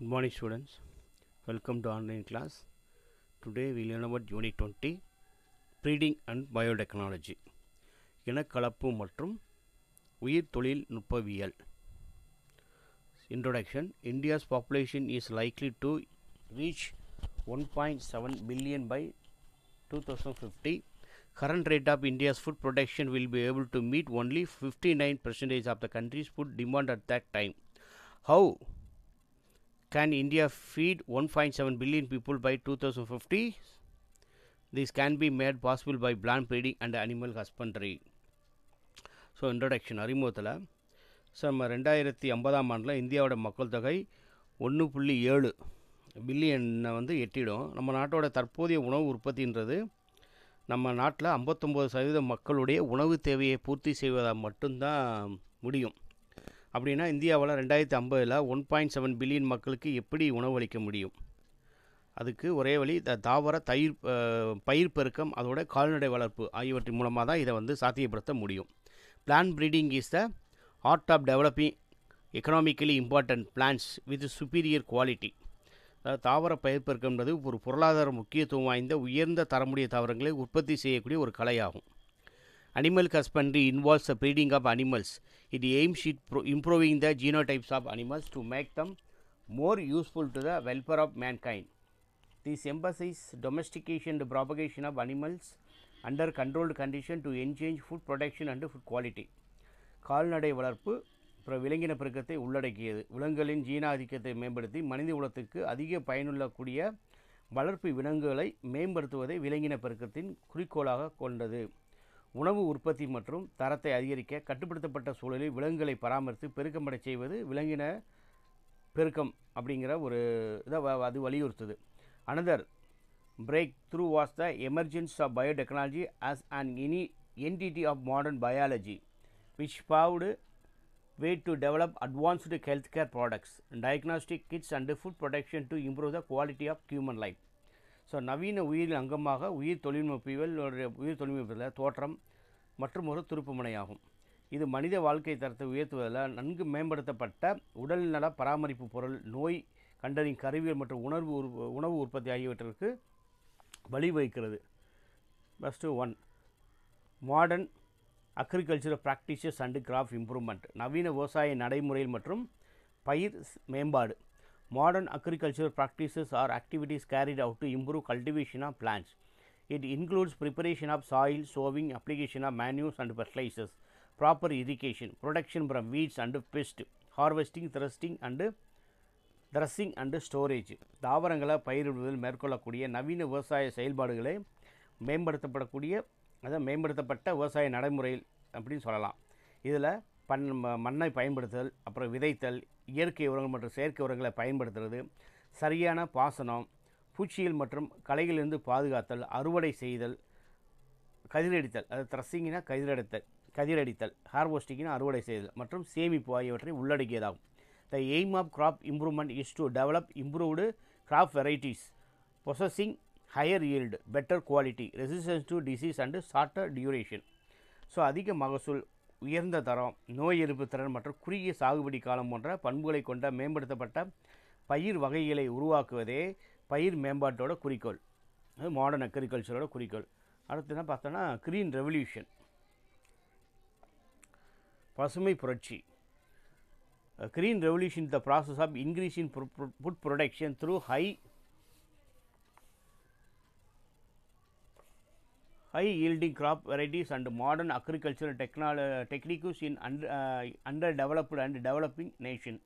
Good morning students. Welcome to online class. Today we learn about unit 20 breeding and biotechnology. இனக்கலப்பு மற்றும் உயிர் தொழில் நுட்பவியல் Introduction India's population is likely to reach 1.7 billion by 2050. Current rate of India's food production will be able to meet only 59% of the country's food demand at that time. How can feed one Can seven billion people by two thousand 2050? This can be made possible by plant breeding and animal husbandry so introduction அறிமுகத்தில் so நம்ம ரெண்டாயிரத்தி ஐம்பதாம் ஆண்டில் இந்தியாவோட மக்கள் தொகை ஒன்று புள்ளி ஏழு பில்லியனை வந்து எட்டிடும் நம்ம நாட்டோட தற்போதைய உணவு உற்பத்தின்றது நம்ம நாட்டில் ஐம்பத்தொம்போது சதவீத மக்களுடைய உணவு தேவையை பூர்த்தி செய்வதாக மட்டும்தான் முடியும் அப்படின்னா இந்தியாவில் ரெண்டாயிரத்தி ஐம்பதில் ஒன் பாயிண்ட் செவன் பில்லியன் மக்களுக்கு எப்படி உணவளிக்க முடியும் அதுக்கு ஒரே வழி த தாவர தயிர் பயிர் பெருக்கம் அதோட கால்நடை வளர்ப்பு ஆகியவற்றின் மூலமாக தான் இதை வந்து சாத்தியப்படுத்த முடியும் plant breeding is the art of developing economically important plants with superior quality அதாவது தாவர பயிர் பெருக்கம்ன்றது ஒரு பொருளாதார முக்கியத்துவம் வாய்ந்த உயர்ந்த தரமுடைய தாவரங்களை உற்பத்தி செய்யக்கூடிய ஒரு கலையாகும் Animal husbandry involves the breeding of animals. It aims at improving the genotypes of animals to make them more useful to the welfare of mankind. This emphasizes domestication and propagation of animals under controlled condition to enhance food production and food quality. கால்நடை வளர்ப்பு அப்புறம் விலங்கின பெருக்கத்தை உள்ளடக்கியது விலங்குகளின் ஜீனாதிக்கத்தை மேம்படுத்தி மனித உலகத்திற்கு அதிக பயனுள்ள கூடிய வளர்ப்பு விலங்குகளை மேம்படுத்துவதை விலங்கின பெருக்கத்தின் குறிக்கோளாக கொண்டது உணவு உற்பத்தி மற்றும் தரத்தை அதிகரிக்க கட்டுப்படுத்தப்பட்ட சூழலில் விலங்குகளை பராமரித்து பெருக்கமடை செய்வது விலங்கின பெருக்கம் அப்படிங்கிற ஒரு இதை அது வலியுறுத்துது another breakthrough was the emergence of biotechnology as and any entity of modern biology which paved to develop advanced health care products diagnostic kits and food production to improve the quality of human life so நவீன உயிரின் அங்கமாக உயிர் தொழில்நுட்பியல் உயிர் தொழில்நுட்பத்தில் தோற்றம் மற்றும் ஒரு துருப்புமனையாகும் இது மனித வாழ்க்கை தரத்தை உயர்த்துவதில் நன்கு மேம்படுத்தப்பட்ட உடல்நல பராமரிப்பு பொருள் நோய் கண்டறியும் கருவிகள் மற்றும் உணர்வு உணவு உற்பத்தி ஆகியவற்றிற்கு வழிவகுக்கிறது to one modern agriculture practices and crop improvement நவீன விவசாய நடைமுறையில் மற்றும் பயிர் மேம்பாடு Modern agriculture practices are activities carried out to improve cultivation of plants. It includes preparation of soil, sowing, application of manures and fertilizers, proper irrigation, protection from weeds and pests, harvesting, thrusting and dressing and storage தாவரங்களை பயிரிடுவதில் மேற்கொள்ளக்கூடிய நவீன விவசாய செயல்பாடுகளை மேம்படுத்தப்படக்கூடிய அதை மேம்படுத்தப்பட்ட விவசாய நடைமுறையில் அப்படின்னு சொல்லலாம் இதில் பண் மண்ணை பயன்படுத்துதல் அப்புறம் விதைத்தல் இயற்கை உரங்கள் மற்றும் செயற்கை உரங்களை பயன்படுத்துறது சரியான பாசனம் பூச்சிகள் மற்றும் களைகளிலிருந்து பாதுகாத்தல் அறுவடை செய்தல் கதிரடித்தல் அது த்ரஸ்ஸிங்னா கதிரடித்தல் கதிரடித்தல் ஹார்வெஸ்டிங்னா அறுவடை செய்தல் மற்றும் சேமிப்பு ஆகியவற்றை உள்ளடக்கியதாகும் the aim of crop improvement is to develop improved crop varieties processing higher yield better quality resistance to disease and shorter duration so அதிக மகசூல் உயர்ந்த தரம் நோய் எதிர்ப்பு திறன் மற்றும் குறுகிய சாகுபடி காலம் போன்ற பண்புகளை கொண்ட மேம்படுத்தப்பட்ட பயிர் வகைகளை உருவாக்குவதே பயிர் மேம்பாட்டோட குறிக்கோள் அது மாடர்ன் அக்ரிகல்ச்சரோட குறிக்கோள் அடுத்து என்ன பார்த்தோன்னா க்ரீன் ரெவல்யூஷன் பசுமை புரட்சி green revolution the process of in food production through high high yielding crop varieties and modern agricultural techniques in uh, underdeveloped and developing nation.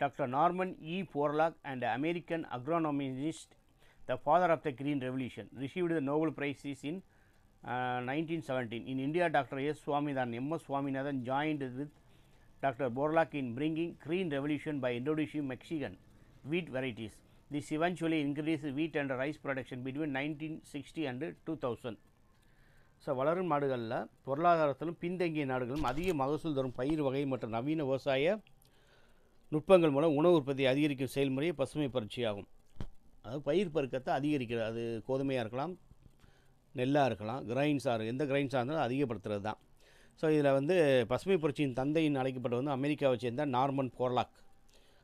Dr. Norman E. Borlaug and American agronomist, the father of the green revolution, received the Nobel Prizes in uh, 1917. In India, Dr. S. Swaminathan, M. S. Swaminathan joined with Dr. Borlaug in bringing green revolution by introducing Mexican wheat varieties. This eventually increased wheat and rice production between 1960 and 2000. So வளரும் நாடுகளில் பொருளாதாரத்திலும் பின்தங்கிய நாடுகளும் அதிக மகசூல் தரும் பயிர் வகை மற்றும் நவீன விவசாய நுட்பங்கள் மூலம் உணவு உற்பத்தியை அதிகரிக்கும் செயல்முறையை பசுமை ஆகும் அதாவது பயிர் பெருக்கத்தை அதிகரிக்கிறது அது கோதுமையாக இருக்கலாம் நெல்லாக இருக்கலாம் கிரைன்ஸாக எந்த கிரைன்ஸாக இருந்தாலும் அதிகப்படுத்துறது தான் ஸோ இதில் வந்து பசுமை புரட்சியின் தந்தையின் அழைக்கப்பட்டு வந்து அமெரிக்காவை சேர்ந்த நார்மன் போர்லாக்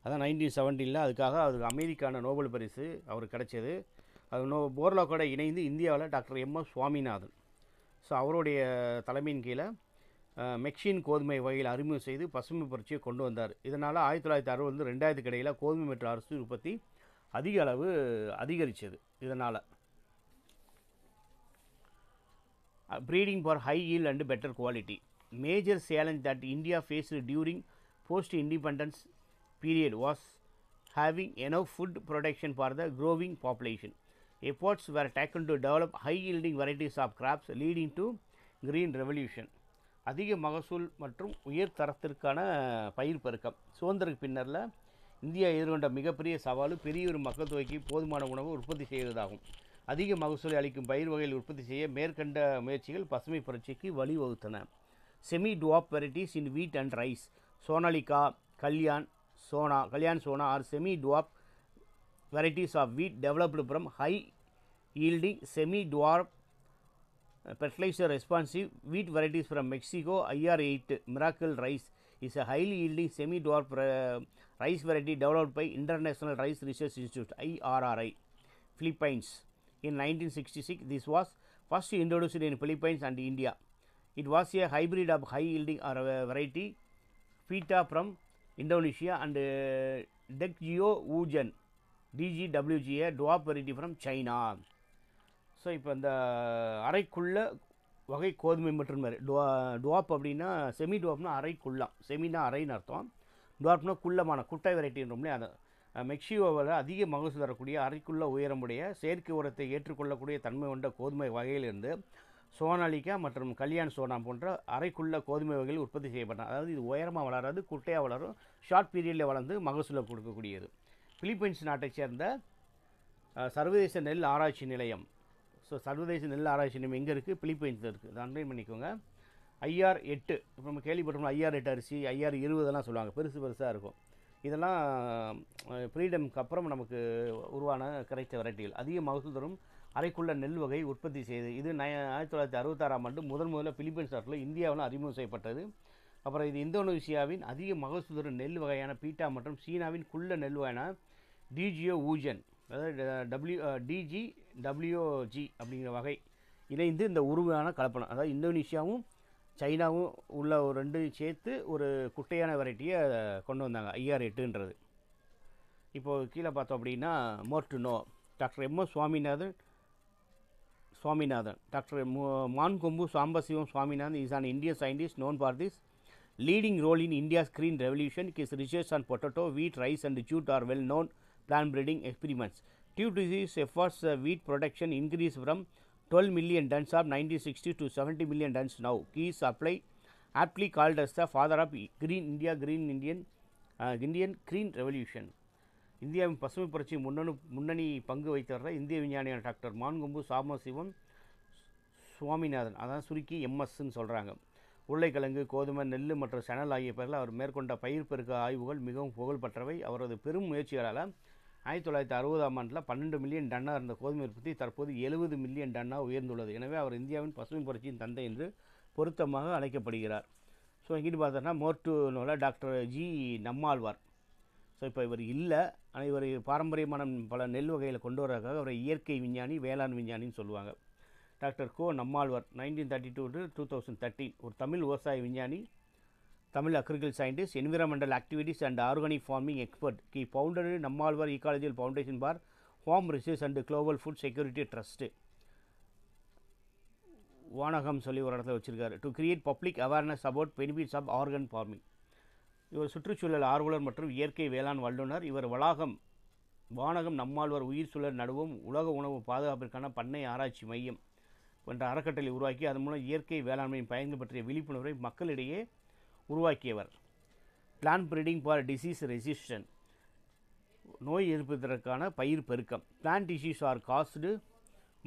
அதான் நைன்டீன் செவன்டீனில் அதுக்காக அவருக்கு அமெரிக்கான நோபல் பரிசு அவருக்கு கிடைச்சது அது நோ போர்லாக்கோட இணைந்து இந்தியாவில் doctor M S Swaminathan so அவருடைய தலைமையின் கீழே மெக்சின் கோதுமை வகையில் அறிமுகம் செய்து பசுமை புரட்சியை கொண்டு வந்தார் இதனால் ஆயிரத்தி தொள்ளாயிரத்தி அறுபது ரெண்டாயிரத்துக்கு இடையில் கோதுமை மற்றும் அரசு உற்பத்தி அதிக அளவு அதிகரித்தது இதனால் breeding for high yield and better quality major challenge that India faced during post independence period was having enough food production for the growing population efforts were taken to develop high yielding varieties of crops leading to green revolution அதிக மகசூல் மற்றும் உயர் தரத்திற்கான பயிர் பெருக்கம் சுதந்திரக்கு பின்னரில் India எதிர்கொண்ட மிகப்பெரிய சவாலும் பெரிய ஒரு மக்கள் தொகைக்கு போதுமான உணவு உற்பத்தி செய்வதாகும் அதிக மகசூலை அளிக்கும் பயிர் வகையில் உற்பத்தி செய்ய மேற்கண்ட முயற்சிகள் பசுமை புரட்சிக்கு வழிவகுத்தன semi dwarf varieties in wheat and rice Sonalika Kalyan Sona Kalyan Sona are semi dwarf varieties of wheat developed from high yielding semi dwarf uh, fertilizer responsive wheat varieties from Mexico IR8 miracle rice is a highly yielding semi dwarf uh, rice variety developed by International Rice Research Institute IRRI Philippines in 1966 this was first introduced in Philippines and India it was a hybrid of high yielding uh, variety Feta from Indonesia and uh, Dekgeo Wujan a dwarf variety from China so இப்போ இந்த அறைக்குள்ள வகை கோதுமை மற்றும் டுவா டுவாப் அப்படின்னா semi டுவாப்னா அறைக்குள்ளா seminar அரைன்னு அர்த்தம் டுவாப்னா குள்ளமான குட்டை வெரைட்டின்றோம்லே அதை மெக்சியோவில் அதிக மகசூல் தரக்கூடிய அரைக்குள்ள உயரமுடைய செயற்கை உரத்தை ஏற்றுக்கொள்ளக்கூடிய தன்மை கொண்ட கோதுமை வகையிலிருந்து சோனாலிகா மற்றும் கல்யாண் சோனா போன்ற அறைக்குள்ள கோதுமை வகையில் உற்பத்தி செய்யப்படும் அதாவது இது உயரமாக வளராது குட்டையாக வளரும் ஷார்ட் பீரியடில் வளர்ந்து மகசூலை கொடுக்கக்கூடியது பிலிப்பைன்ஸ் நாட்டை சேர்ந்த சர்வதேச நெல் ஆராய்ச்சி நிலையம் ஸோ சர்வதேச நெல் ஆராய்ச்சி நிலையம் எங்கே இருக்குது பிலிப்பைன்ஸில் இருக்குது அண்டைன் பண்ணிக்கோங்க ஐஆர் எட்டு இப்போ நம்ம கேள்விப்பட்டோம்னா ஐஆர் எட்டு அரிசி ஐஆர் இருபதெல்லாம் சொல்லுவாங்க பெருசு பெருசாக இருக்கும் இதெல்லாம் ஃப்ரீடம்க்கு அப்புறம் நமக்கு உருவான கிடைத்த வெரைட்டிகள் அதிக மகசூல் தரும் அரைக்குள்ள நெல் வகை உற்பத்தி செய்து இது நய ஆயிரத்தி தொள்ளாயிரத்தி அறுபத்தாறாம் ஆண்டு முதன் முதல்ல பிலிப்பைன்ஸ் நாட்டில் இந்தியாவில் அறிமுகம் செய்யப்பட்டது அப்புறம் இது இந்தோனேஷியாவின் அதிக மகசூல் தரும் நெல் வகையான பீட்டா மற்றும் சீனாவின் குள்ள நெல் வகையான டிஜியோ ஊஜன் அதாவது டபிள்யூ டிஜி டபிள்யூஜி அப்படிங்கிற வகை இணைந்து இந்த உருவான கலப்பணம் அதாவது இந்தோனேஷியாவும் சைனாவும் உள்ள ஒரு ரெண்டு சேர்த்து ஒரு குட்டையான வெரைட்டியை கொண்டு வந்தாங்க ஐஆர் எட்டுன்றது இப்போது கீழே பார்த்தோம் அப்படின்னா no doctor M S Swaminathan Swaminathan doctor Mankombu Sambasivam Swaminathan is an Indian scientist known for this leading role in India green revolution his research on potato wheat rice and jute are well known plant breeding experiments Due to these efforts, uh, wheat production increased from 12 million tons of 1960 to 70 million tons now. He is applied, aptly called as the father of Green India, Green Indian, uh, Indian Green Revolution. இந்தியாவின் பசுமை புரட்சி முன்னணு முன்னணி பங்கு வைத்தவர இந்திய விஞ்ஞானியான doctor மான்கொம்பு சாமசிவம் Swaminathan அதான் சுருக்கி எம்எஸ்ன்னு சொல்கிறாங்க உருளைக்கிழங்கு கோதுமை நெல் மற்றும் சணல் ஆகிய பேரில் அவர் மேற்கொண்ட பயிர் பெருக்க ஆய்வுகள் மிகவும் புகழ்பெற்றவை அவரது பெரும் முயற்சிகளால் ஆயிரத்தி தொள்ளாயிரத்தி அறுபதாம் ஆண்டில் பன்னெண்டு மில்லியன் டன்னாக இருந்த கோதுமை உற்பத்தி தற்போது எழுபது மில்லியன் டன்னாக உயர்ந்துள்ளது எனவே அவர் இந்தியாவின் பசுமை புரட்சியின் தந்தை என்று பொருத்தமாக அழைக்கப்படுகிறார் ஸோ இங்கிட்டு பார்த்தோன்னா மோர்டு நூலில் டாக்டர் ஜி நம்மாழ்வார் ஸோ இப்போ இவர் இல்லை ஆனால் இவர் பாரம்பரியமான பல நெல் வகையில் கொண்டு வரதுக்காக அவரை இயற்கை விஞ்ஞானி வேளாண் விஞ்ஞானின்னு சொல்லுவாங்க டாக்டர் கோ Nammalvar nineteen thirty two to two thousand thirteen ஒரு தமிழ் விவசாய விஞ்ஞானி Tamil agricultural scientist environmental activities and organic farming expert he founder Nammalvar Ecological foundation for home research and global food security trust Vanagam சொல்லி ஒரு இடத்துல வச்சுருக்காரு to create public awareness about benefits of organic farming இவர் சுற்றுச்சூழல் ஆர்வலர் மற்றும் இயற்கை வேளாண் வல்லுநர் இவர் வளாகம் வானகம் நம்மாழ்வர் உயிர் சூழல் நடுவும் உலக உணவு பாதுகாப்பிற்கான பண்ணை ஆராய்ச்சி மையம் போன்ற அறக்கட்டளை உருவாக்கி அதன் மூலம் இயற்கை வேளாண்மையின் பயன்கள் பற்றிய விழிப்புணர்வை மக்களிடையே உருவாக்கியவர் plant breeding for disease resistance நோய் இருப்பதற்கான பயிர் பெருக்கம் plant disease are caused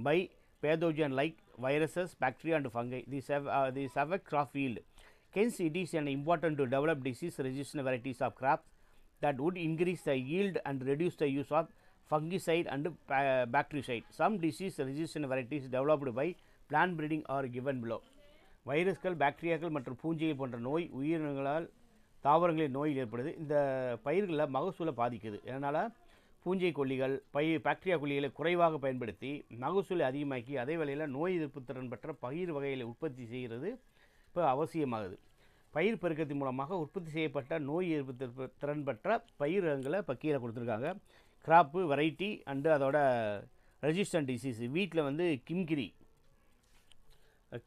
by pathogen like viruses bacteria and fungi the செவ் தி செவக் crop field hence it is and important to develop disease resistance varieties of crop that would increase the yield and reduce the use of fungicide and bactericide. Some disease resistant varieties developed by plant breeding are given below. வைரஸ்கள் பாக்டீரியாக்கள் மற்றும் பூஞ்சைகள் போன்ற நோய் உயிரினங்களால் தாவரங்களில் நோயில் ஏற்படுது இந்த பயிர்களில் மகசூலை பாதிக்குது இதனால் பூஞ்சை கொல்லிகள் பயிர் பாக்டீரியா கொல்லிகளை குறைவாக பயன்படுத்தி மகசூலை அதிகமாக்கி அதே வேளையில் நோய் எதிர்ப்பு திறன் பெற்ற பயிர் வகைகளை உற்பத்தி செய்கிறது இப்போ அவசியமாகுது பயிர் பெருக்கத்தின் மூலமாக உற்பத்தி செய்யப்பட்ட நோய் எதிர்ப்பு திறன் பெற்ற பயிர் ரகங்களை இப்போ கீழே கொடுத்துருக்காங்க கிராப்பு வெரைட்டி அண்டு அதோட ரெஜிஸ்டன்ட் டிசீஸ் வீட்டில் வந்து கிம்கிரி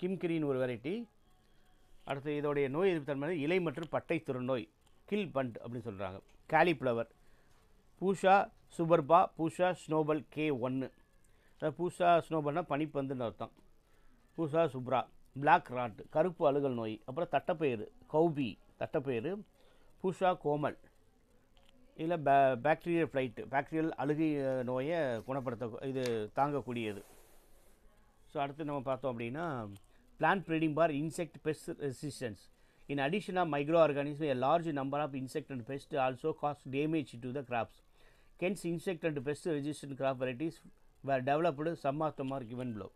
கிம்கிரின்னு ஒரு வெரைட்டி அடுத்து இதோடைய நோய் எதிர்ப்புத்தன்மை இலை மற்றும் பட்டை திருநோய் கில் பண்ட் அப்படின்னு சொல்கிறாங்க காலிஃப்ளவர் பூஷா சுபர்பா பூஷா ஸ்னோபல் கே ஒன்று அதாவது பூஷா ஸ்னோபல்னால் பனிப்பந்துன்னு அர்த்தம் பூஷா சுப்ரா பிளாக் ராட் கருப்பு அழுகல் நோய் அப்புறம் தட்டப்பயிறு கௌபி தட்டப்பயிறு பூஷா கோமல் இதில் பே பேக்டீரியல் ஃப்ளைட்டு பேக்டீரியல் அழுகை நோயை குணப்படுத்த இது தாங்கக்கூடியது ஸோ அடுத்து நம்ம பார்த்தோம் அப்படின்னா plant breeding for insect pest resistance in addition of micro organism a large number of insect and pest also cause damage to the crops hence insect and pest resistant crop varieties were developed some of given below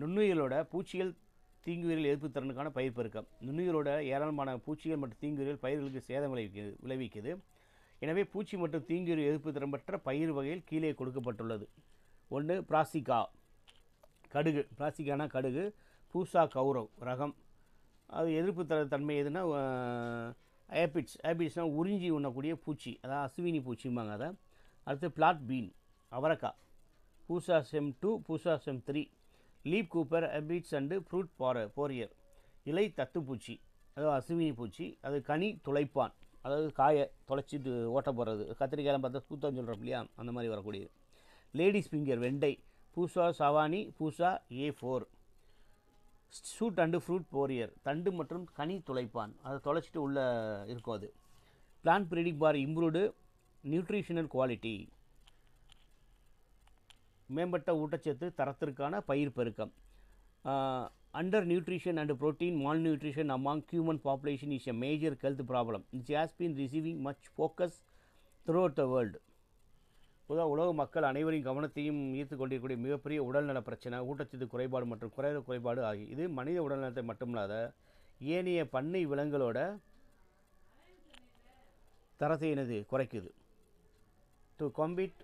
நுண்ணுயிரோட பூச்சிகள் தீங்குயிரிகள் எதிர்ப்பு திறனுக்கான பயிர் பெருக்கம் நுண்ணுயிரோட ஏராளமான பூச்சிகள் மற்றும் தீங்குயிரிகள் பயிர்களுக்கு சேதம் விளைவிக்கிறது விளைவிக்கிறது எனவே பூச்சி மற்றும் தீங்குயிரி எதிர்ப்பு திறம்பற்ற பயிர் வகையில் கீழே கொடுக்கப்பட்டுள்ளது ஒன்று பிராசிகா கடுகு பிளாஸ்டிக்கான கடுகு பூசா கௌரவ் ரகம் அது எதிர்ப்பு தர தன்மை எதுனா ஏபிட்ஸ் ஏபிட்ஸ்னால் உறிஞ்சி உண்ணக்கூடிய பூச்சி அதாவது அசுவினி பூச்சிம்பாங்க அதை அடுத்து பிளாட் பீன் அவரக்காய் Pusa Sem two Pusa Sem three leaf hopper aphids and fruit bore borer இலை தத்துப்பூச்சி அதாவது அசுவினி பூச்சி அது கனி துளைப்பான் அதாவது காயை தொலைச்சிட்டு ஓட்ட போடுறது கத்திரிக்காயெல்லாம் பார்த்தா சூத்தம் சொல்கிறோம் இல்லையா அந்த மாதிரி வரக்கூடியது லேடிஸ் ஃபிங்கர் வெண்டை Pusa Sawani Pusa A four shoot and fruit borer தண்டு மற்றும் கனி துளைப்பான் அதை தொலைச்சிட்டு உள்ளே இருக்கும் அது plant breeding for improved nutritional quality மேம்பட்ட ஊட்டச்சத்து தரத்திற்கான பயிர் பெருக்கம் under nutrition and protein malnutrition among human population is a major health problem it's has been receiving much focus throughout the world பொதுவாக உலக மக்கள் அனைவரின் கவனத்தையும் ஈர்த்து கொண்டிருக்கக்கூடிய மிகப்பெரிய உடல்நல பிரச்சனை ஊட்டச்சத்து குறைபாடு மற்றும் குறைவு குறைபாடு ஆகி இது மனித உடல்நலத்தை மட்டுமில்லாத ஏனைய பண்ணை விலங்குகளோட தரத்தை எனது குறைக்குது to compete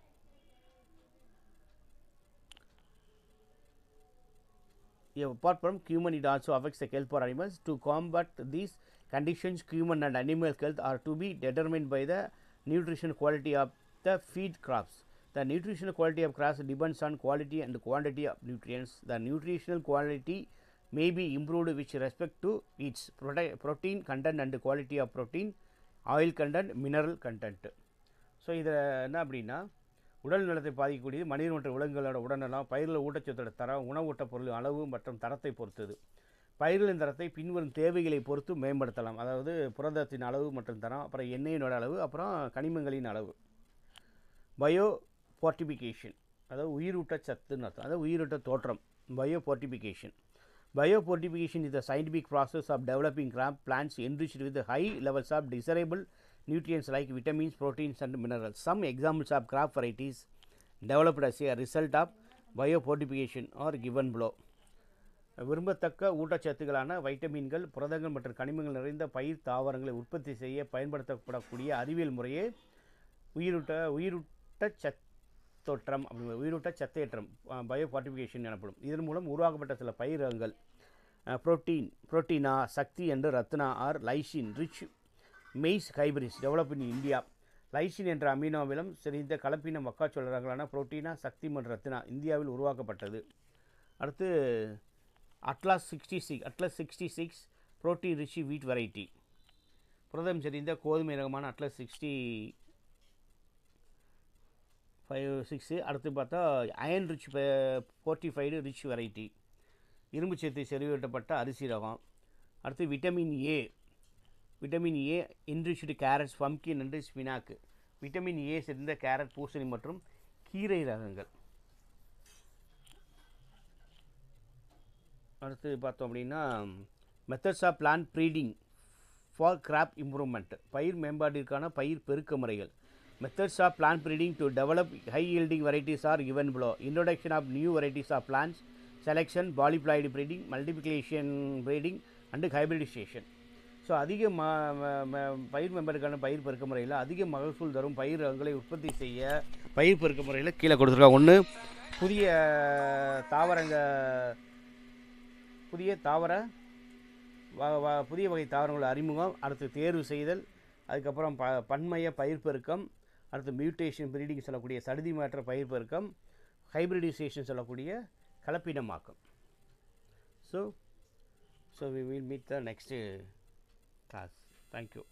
apart from human it also affects the health for animals to combat these conditions human and animal health are to be determine by the nutrition quality of The feed crops. The nutritional quality of crops depends on quality and quantity of nutrients. The nutritional quality may be improved with respect to its protein content and quality of protein, oil content mineral content so இதில் என்ன அப்படின்னா உடல் நலத்தை பாதிக்கக்கூடியது மனிதன் மற்றும் விலங்குகளோட உடல்நலம் பயிரில் ஊட்டச்சத்தோட தரம் உணவூட்ட பொருள் அளவு மற்றும் தரத்தை பொறுத்தது பயிர்களின் தரத்தை பின்வரும் தேவைகளை பொறுத்து மேம்படுத்தலாம் அதாவது புரதத்தின் அளவு மற்றும் தரம் அப்புறம் எண்ணெயினோட அளவு அப்புறம் கனிமங்களின் அளவு பயோ ஃபோர்டிஃபிகேஷன் அதாவது உயிரூட்ட சத்துன்னு அர்த்தம் அதாவது உயிரூட்ட தோற்றம் biofortification biofortification is the scientific process of developing crop plants enriched with high levels of desirable nutrients like vitamins, proteins and minerals. Some examples of crop varieties developed as a result of biofortification are given below விரும்பத்தக்க ஊட்டச்சத்துக்களான வைட்டமின்கள் புரதங்கள் மற்றும் கனிமங்கள் நிறைந்த பயிர் தாவரங்களை உற்பத்தி செய்ய பயன்படுத்தப்படக்கூடிய அறிவியல் முறையே உயிரூட்ட உயிரூட் உயிரூட்ட சத் தோற்றம் அப்படிங்கிற உயிரூட்ட சத்தேற்றம் பயோ ஃபார்ட்டிஃபிகேஷன் எனப்படும் இதன் மூலம் உருவாக்கப்பட்ட சில பயிரகங்கள் புரோட்டீன் புரோட்டீனா சக்தி என்று Rathna are lysine rich maize hybrids develop in India lysine என்ற அமினோவிலும் சிறிந்த கலப்பின மக்காச்சோள ரகங்களான புரோட்டீனா சக்தி மற்றும் ரத்னா இந்தியாவில் உருவாக்கப்பட்டது அடுத்து Atlas sixty six Atlas sixty six protein rich wheat variety புரதம் செறிந்த கோதுமை ரகமான அட்லஸ் சிக்ஸ்டி ஃபைவ் சிக்ஸு அடுத்து பார்த்தா iron rich fortified rich variety இரும்பு சேர்த்து செறிவூட்டப்பட்ட அரிசி ரகம் அடுத்து vitamin A vitamin A enriched carrots pumpkin and spinach vitamin A சேர்ந்த கேரட் பூசணி மற்றும் கீரை ரகங்கள் அடுத்து பார்த்தோம் அப்படின்னா methods of plant breeding for crop improvement பயிர் மேம்பாட்டிற்கான பயிர் பெருக்க முறைகள் Methods of plant breeding to develop high-yielding varieties are given below. Introduction of new varieties of plants, selection, polyploid breeding, multiplication breeding and hybridization. So அதிக ம பயிர் மெம்பருக்கான பயிர் பெருக்க முறையில் அதிக மகசூல் தரும் பயிர் ரகங்களை உற்பத்தி செய்ய பயிர் பெருக்க முறையில் கீழே கொடுத்துருக்காங்க ஒன்று புதிய தாவரங்க புதிய தாவர புதிய வகை தாவரங்கள் அறிமுகம் அடுத்து தேர்வு செய்தல் அதுக்கப்புறம் ப பன்மைய பயிர் பெருக்கம் அடுத்து மியூட்டேஷன் பிரீடிங் சொல்லக்கூடிய சடுதி மாற்ற பயிர் பெருக்கம் ஹைப்ரிடைசேஷன் சொல்லக்கூடிய கலப்பினமாக்கம் so so we will meet the next class thank you